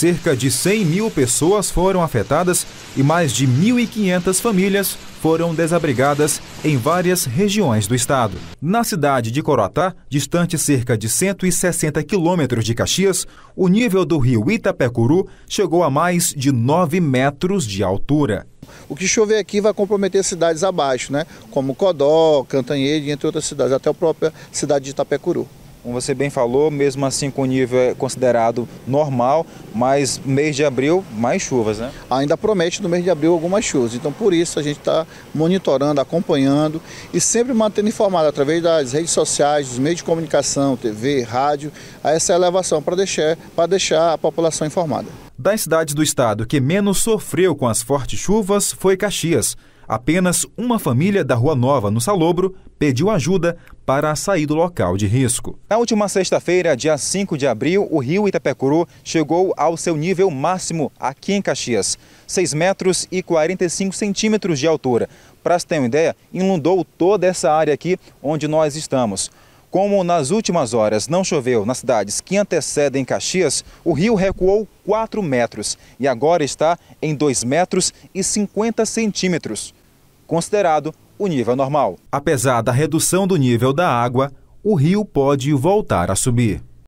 Cerca de 100 mil pessoas foram afetadas e mais de 1.500 famílias foram desabrigadas em várias regiões do estado. Na cidade de Coroatá, distante cerca de 160 quilômetros de Caxias, o nível do rio Itapecuru chegou a mais de 9 metros de altura. O que chover aqui vai comprometer cidades abaixo, né? como Codó, Cantanhede, entre outras cidades, até a própria cidade de Itapecuru. Como você bem falou, mesmo assim com nível é considerado normal, mas mês de abril, mais chuvas, né? Ainda promete no mês de abril algumas chuvas. Então, por isso, a gente está monitorando, acompanhando e sempre mantendo informado através das redes sociais, dos meios de comunicação, TV, rádio, a essa elevação para deixar, deixar a população informada. Das cidades do estado que menos sofreu com as fortes chuvas foi Caxias. Apenas uma família da Rua Nova, no Salobro, pediu ajuda para sair do local de risco. Na última sexta-feira, dia 5 de abril, o rio Itapecuru chegou ao seu nível máximo aqui em Caxias, 6 metros e 45 centímetros de altura. Para se ter uma ideia, inundou toda essa área aqui onde nós estamos. Como nas últimas horas não choveu nas cidades que antecedem Caxias, o rio recuou 4 metros e agora está em 2 metros e 50 centímetros considerado o nível normal. Apesar da redução do nível da água, o rio pode voltar a subir.